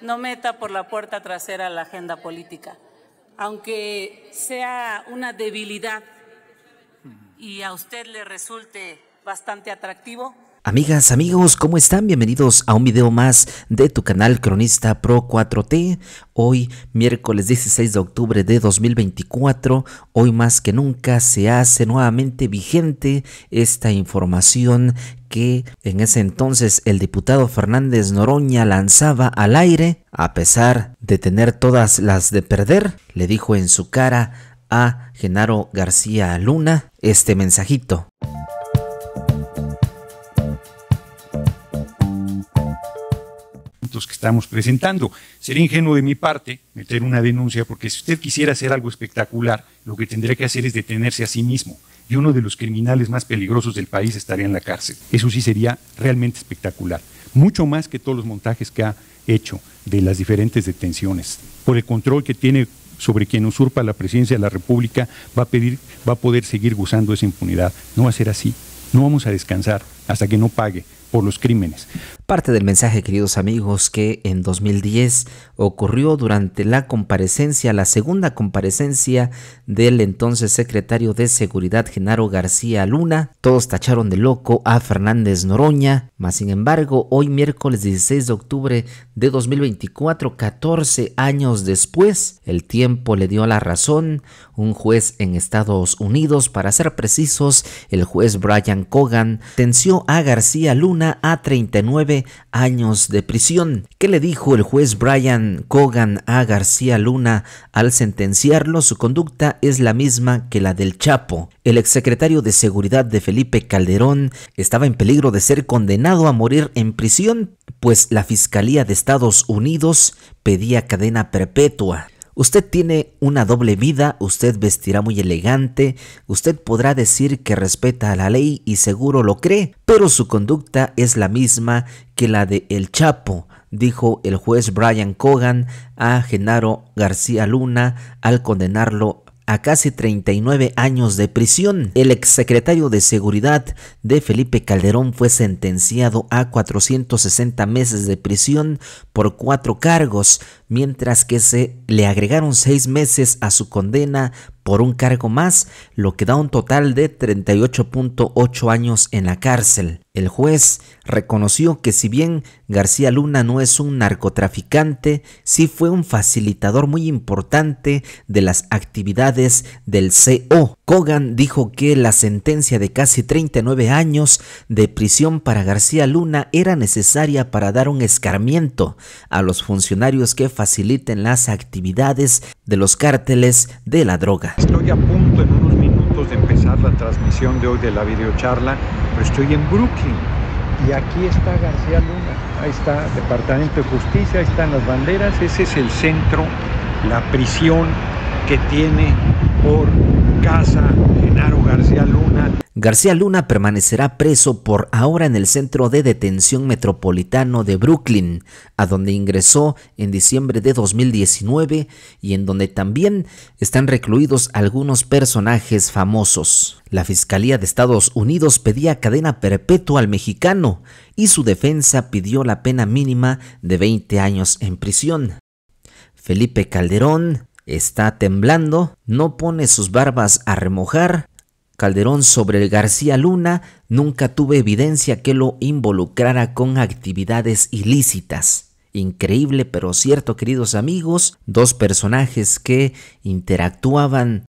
no meta por la puerta trasera la agenda política, aunque sea una debilidad y a usted le resulte bastante atractivo, Amigas, amigos, ¿cómo están? Bienvenidos a un video más de tu canal Cronista Pro 4T. Hoy, miércoles 16 de octubre de 2024, hoy más que nunca se hace nuevamente vigente esta información que en ese entonces el diputado Fernández Noroña lanzaba al aire, a pesar de tener todas las de perder, le dijo en su cara a Genaro García Luna este mensajito. que estamos presentando. Sería ingenuo de mi parte meter una denuncia porque si usted quisiera hacer algo espectacular, lo que tendría que hacer es detenerse a sí mismo y uno de los criminales más peligrosos del país estaría en la cárcel. Eso sí sería realmente espectacular, mucho más que todos los montajes que ha hecho de las diferentes detenciones, por el control que tiene sobre quien usurpa la presidencia de la República, va a, pedir, va a poder seguir gozando esa impunidad. No va a ser así. No vamos a descansar hasta que no pague por los crímenes. Parte del mensaje, queridos amigos, que en 2010 ocurrió durante la comparecencia, la segunda comparecencia del entonces secretario de Seguridad Genaro García Luna. Todos tacharon de loco a Fernández Noroña, mas sin embargo, hoy miércoles 16 de octubre de 2024, 14 años después, el tiempo le dio la razón. Un juez en Estados Unidos, para ser precisos, el juez Brian Cogan, tenció a García Luna a 39 años de prisión. ¿Qué le dijo el juez Brian Cogan a García Luna al sentenciarlo? Su conducta es la misma que la del Chapo. El exsecretario de Seguridad de Felipe Calderón estaba en peligro de ser condenado a morir en prisión, pues la Fiscalía de Estados Unidos pedía cadena perpetua. Usted tiene una doble vida, usted vestirá muy elegante, usted podrá decir que respeta la ley y seguro lo cree, pero su conducta es la misma que la de El Chapo, dijo el juez Brian Cogan a Genaro García Luna al condenarlo a casi 39 años de prisión. El exsecretario de Seguridad de Felipe Calderón fue sentenciado a 460 meses de prisión por cuatro cargos, mientras que se le agregaron seis meses a su condena por un cargo más, lo que da un total de 38.8 años en la cárcel. El juez reconoció que si bien García Luna no es un narcotraficante, sí fue un facilitador muy importante de las actividades del CO, Kogan dijo que la sentencia de casi 39 años de prisión para García Luna era necesaria para dar un escarmiento a los funcionarios que faciliten las actividades de los cárteles de la droga. Estoy a punto en unos minutos de empezar la transmisión de hoy de la videocharla, pero estoy en Brooklyn y aquí está García Luna, ahí está Departamento de Justicia, ahí están las banderas, ese es el centro, la prisión que tiene por casa Genaro García Luna. García Luna permanecerá preso por ahora en el Centro de Detención Metropolitano de Brooklyn, a donde ingresó en diciembre de 2019 y en donde también están recluidos algunos personajes famosos. La Fiscalía de Estados Unidos pedía cadena perpetua al mexicano y su defensa pidió la pena mínima de 20 años en prisión. Felipe Calderón, está temblando, no pone sus barbas a remojar. Calderón sobre el García Luna nunca tuve evidencia que lo involucrara con actividades ilícitas. Increíble pero cierto, queridos amigos, dos personajes que interactuaban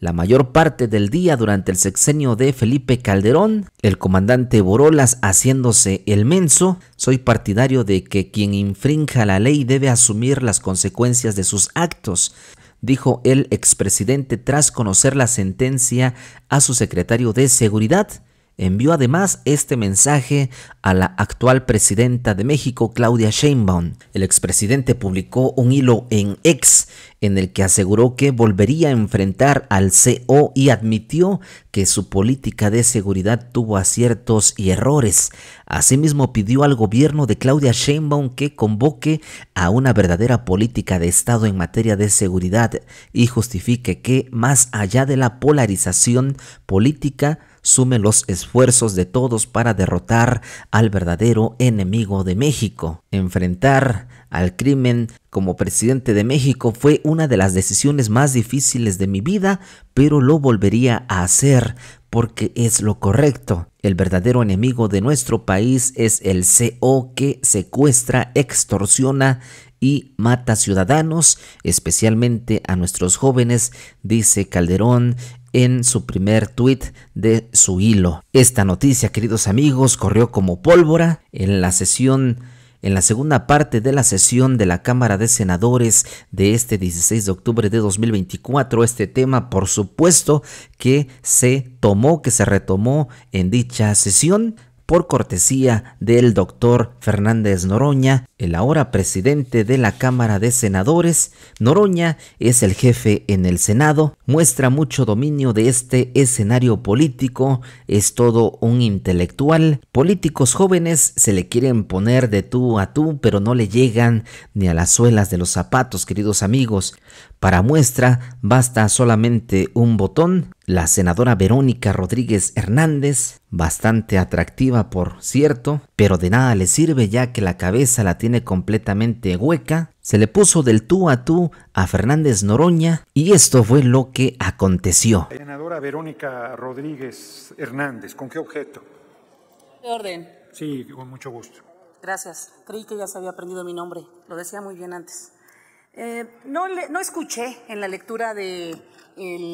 la mayor parte del día durante el sexenio de Felipe Calderón, el comandante Borolas haciéndose el menso, soy partidario de que quien infrinja la ley debe asumir las consecuencias de sus actos, dijo el expresidente tras conocer la sentencia a su secretario de Seguridad envió además este mensaje a la actual presidenta de México, Claudia Sheinbaum. El expresidente publicó un hilo en Ex en el que aseguró que volvería a enfrentar al CO y admitió que su política de seguridad tuvo aciertos y errores. Asimismo pidió al gobierno de Claudia Sheinbaum que convoque a una verdadera política de Estado en materia de seguridad y justifique que más allá de la polarización política sume los esfuerzos de todos para derrotar al verdadero enemigo de México. Enfrentar al crimen como presidente de México fue una de las decisiones más difíciles de mi vida, pero lo volvería a hacer porque es lo correcto. El verdadero enemigo de nuestro país es el CO que secuestra, extorsiona y mata ciudadanos, especialmente a nuestros jóvenes, dice Calderón en su primer tweet de su hilo. Esta noticia, queridos amigos, corrió como pólvora en la sesión en la segunda parte de la sesión de la Cámara de Senadores de este 16 de octubre de 2024, este tema por supuesto que se tomó, que se retomó en dicha sesión por cortesía del doctor Fernández Noroña, el ahora presidente de la Cámara de Senadores. Noroña es el jefe en el Senado, muestra mucho dominio de este escenario político, es todo un intelectual. Políticos jóvenes se le quieren poner de tú a tú, pero no le llegan ni a las suelas de los zapatos, queridos amigos. Para muestra, basta solamente un botón. La senadora Verónica Rodríguez Hernández, bastante atractiva por cierto, pero de nada le sirve ya que la cabeza la tiene completamente hueca, se le puso del tú a tú a Fernández Noroña y esto fue lo que aconteció. Senadora Verónica Rodríguez Hernández, ¿con qué objeto? De orden. Sí, con mucho gusto. Gracias. Creí que ya se había aprendido mi nombre. Lo decía muy bien antes. Eh, no, no escuché en la lectura del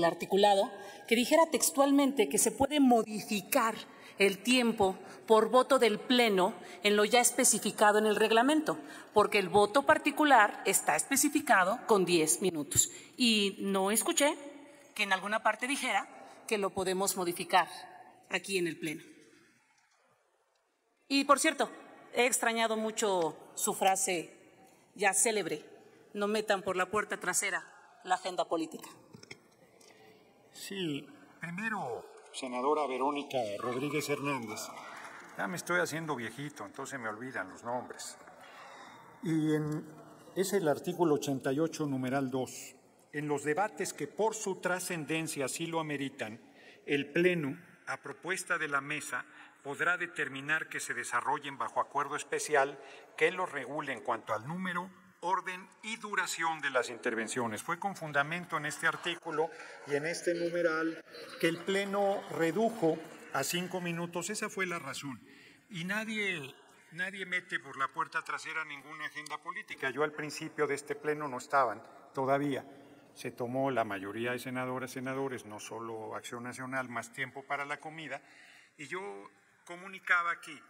articulado que dijera textualmente que se puede modificar el tiempo por voto del Pleno en lo ya especificado en el reglamento, porque el voto particular está especificado con 10 minutos. Y no escuché que en alguna parte dijera que lo podemos modificar aquí en el Pleno. Y por cierto, he extrañado mucho su frase ya célebre no metan por la puerta trasera la agenda política. Sí, primero, senadora Verónica Rodríguez Hernández. Ya me estoy haciendo viejito, entonces me olvidan los nombres. Y es el artículo 88, numeral 2. En los debates que por su trascendencia sí lo ameritan, el Pleno, a propuesta de la Mesa, podrá determinar que se desarrollen bajo acuerdo especial que lo regule en cuanto al número, orden y duración de las intervenciones. Fue con fundamento en este artículo y en este numeral que el Pleno redujo a cinco minutos. Esa fue la razón. Y nadie, nadie mete por la puerta trasera ninguna agenda política. Yo al principio de este Pleno no estaban todavía. Se tomó la mayoría de senadoras, senadores, no solo Acción Nacional, más tiempo para la comida. Y yo comunicaba aquí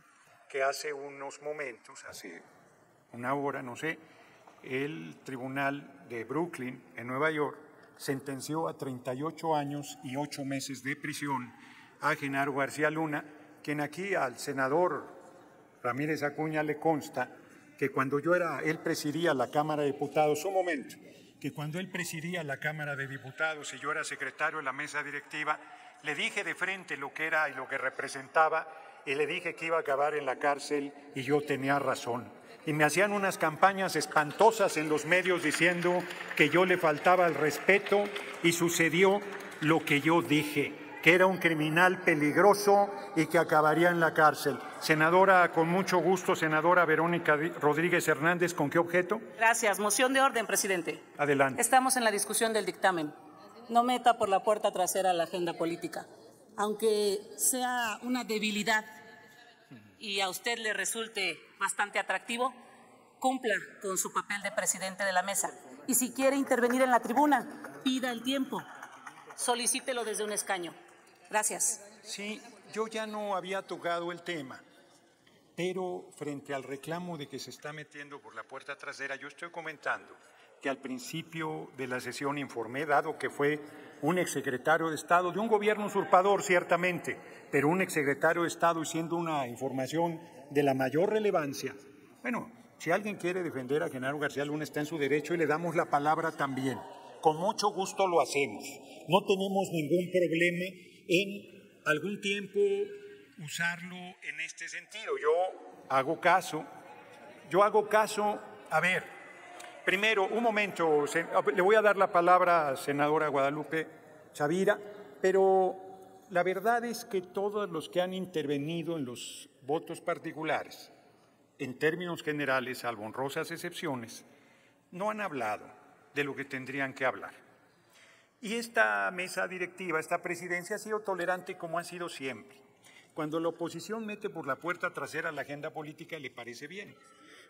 que hace unos momentos, hace una hora, no sé, el tribunal de Brooklyn, en Nueva York, sentenció a 38 años y 8 meses de prisión a Genaro García Luna, quien aquí al senador Ramírez Acuña le consta que cuando yo era, él presidía la Cámara de Diputados, su momento, que cuando él presidía la Cámara de Diputados y yo era secretario de la mesa directiva, le dije de frente lo que era y lo que representaba y le dije que iba a acabar en la cárcel y yo tenía razón. Y me hacían unas campañas espantosas en los medios diciendo que yo le faltaba el respeto y sucedió lo que yo dije, que era un criminal peligroso y que acabaría en la cárcel. Senadora, con mucho gusto, senadora Verónica Rodríguez Hernández, ¿con qué objeto? Gracias. Moción de orden, presidente. Adelante. Estamos en la discusión del dictamen. No meta por la puerta trasera la agenda política aunque sea una debilidad y a usted le resulte bastante atractivo, cumpla con su papel de presidente de la mesa. Y si quiere intervenir en la tribuna, pida el tiempo, solicítelo desde un escaño. Gracias. Sí, yo ya no había tocado el tema, pero frente al reclamo de que se está metiendo por la puerta trasera, yo estoy comentando que al principio de la sesión informé, dado que fue un exsecretario de Estado de un gobierno usurpador, ciertamente, pero un exsecretario de Estado y siendo una información de la mayor relevancia. Bueno, si alguien quiere defender a Genaro García Luna está en su derecho y le damos la palabra también. Con mucho gusto lo hacemos. No tenemos ningún problema en algún tiempo usarlo en este sentido. Yo hago caso, yo hago caso, a ver, Primero, un momento, ah, le voy a dar la palabra a senadora Guadalupe Chavira, pero la verdad es que todos los que han intervenido en los votos particulares, en términos generales, salvo honrosas excepciones, no han hablado de lo que tendrían que hablar. Y esta mesa directiva, esta presidencia ha sido tolerante como ha sido siempre. Cuando la oposición mete por la puerta trasera la agenda política le parece bien.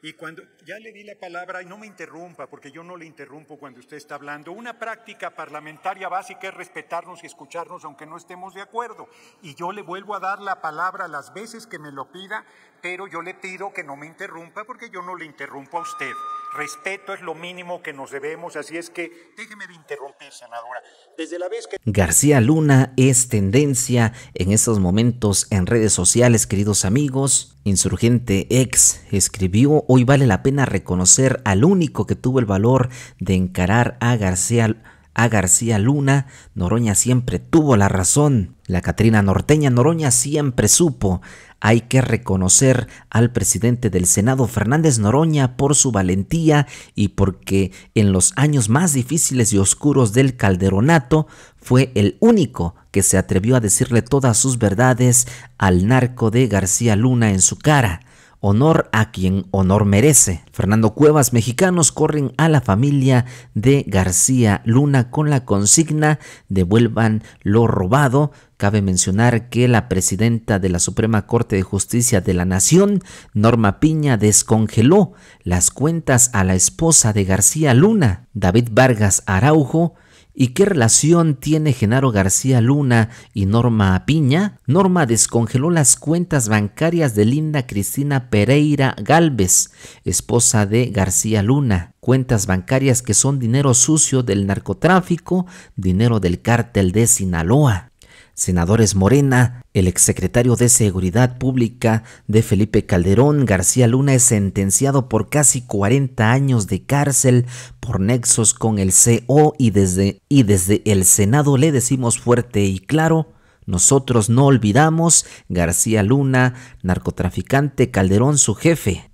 Y cuando ya le di la palabra, y no me interrumpa, porque yo no le interrumpo cuando usted está hablando, una práctica parlamentaria básica es respetarnos y escucharnos aunque no estemos de acuerdo. Y yo le vuelvo a dar la palabra las veces que me lo pida, pero yo le pido que no me interrumpa porque yo no le interrumpo a usted. Respeto es lo mínimo que nos debemos, así es que déjeme de interrumpir, senadora. Desde la vez que... García Luna es tendencia en estos momentos en redes sociales, queridos amigos. Insurgente Ex escribió, hoy vale la pena reconocer al único que tuvo el valor de encarar a García Luna a García Luna, Noroña siempre tuvo la razón. La Catrina norteña Noroña siempre supo. Hay que reconocer al presidente del Senado Fernández Noroña por su valentía y porque en los años más difíciles y oscuros del calderonato fue el único que se atrevió a decirle todas sus verdades al narco de García Luna en su cara honor a quien honor merece. Fernando Cuevas, mexicanos corren a la familia de García Luna con la consigna devuelvan lo robado. Cabe mencionar que la presidenta de la Suprema Corte de Justicia de la Nación, Norma Piña, descongeló las cuentas a la esposa de García Luna, David Vargas Araujo, ¿Y qué relación tiene Genaro García Luna y Norma Piña? Norma descongeló las cuentas bancarias de Linda Cristina Pereira Galvez, esposa de García Luna, cuentas bancarias que son dinero sucio del narcotráfico, dinero del cártel de Sinaloa senadores Morena, el exsecretario de Seguridad Pública de Felipe Calderón, García Luna, es sentenciado por casi 40 años de cárcel por nexos con el CO y desde, y desde el Senado le decimos fuerte y claro, nosotros no olvidamos García Luna, narcotraficante Calderón, su jefe.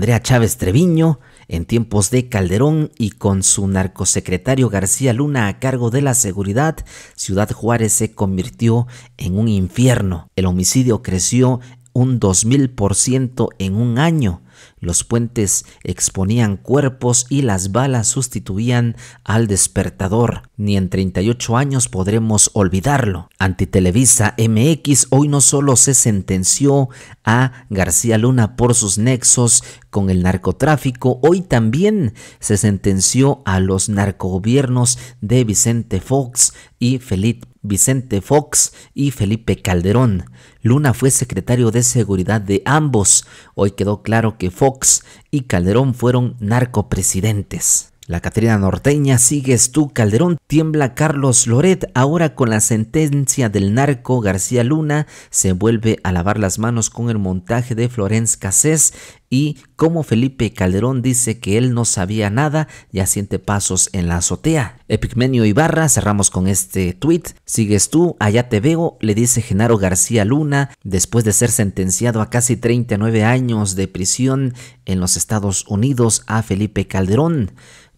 Andrea Chávez Treviño en tiempos de Calderón y con su narcosecretario García Luna a cargo de la seguridad, Ciudad Juárez se convirtió en un infierno. El homicidio creció un 2000% en un año. Los puentes exponían cuerpos y las balas sustituían al despertador. Ni en 38 años podremos olvidarlo. Antitelevisa MX hoy no solo se sentenció a García Luna por sus nexos con el narcotráfico, hoy también se sentenció a los narcogobiernos de Vicente Fox y Felipe Vicente Fox y Felipe Calderón. Luna fue secretario de seguridad de ambos. Hoy quedó claro que Fox y Calderón fueron narcopresidentes. La Catrina norteña sigues tú, Calderón, tiembla Carlos Loret, ahora con la sentencia del narco García Luna, se vuelve a lavar las manos con el montaje de Florence Cassés y como Felipe Calderón dice que él no sabía nada, ya siente pasos en la azotea. Epigmenio Ibarra, cerramos con este tweet. Sigues tú, allá te veo, le dice Genaro García Luna, después de ser sentenciado a casi 39 años de prisión en los Estados Unidos a Felipe Calderón.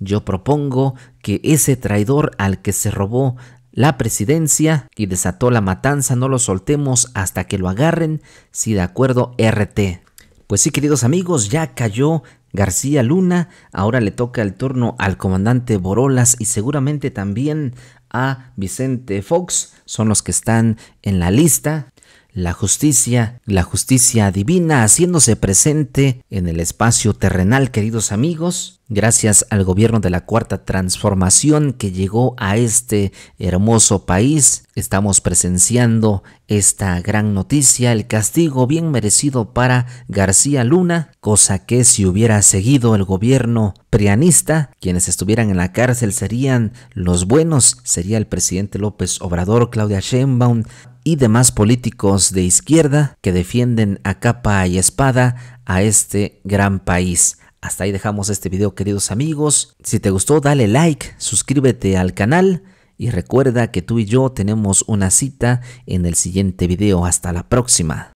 Yo propongo que ese traidor al que se robó la presidencia y desató la matanza no lo soltemos hasta que lo agarren, si de acuerdo RT. Pues sí, queridos amigos, ya cayó García Luna, ahora le toca el turno al comandante Borolas y seguramente también a Vicente Fox, son los que están en la lista la justicia, la justicia divina haciéndose presente en el espacio terrenal, queridos amigos, gracias al gobierno de la Cuarta Transformación que llegó a este hermoso país, estamos presenciando esta gran noticia, el castigo bien merecido para García Luna, cosa que si hubiera seguido el gobierno prianista, quienes estuvieran en la cárcel serían los buenos, sería el presidente López Obrador, Claudia Sheinbaum, y demás políticos de izquierda que defienden a capa y espada a este gran país. Hasta ahí dejamos este video queridos amigos. Si te gustó dale like, suscríbete al canal y recuerda que tú y yo tenemos una cita en el siguiente video. Hasta la próxima.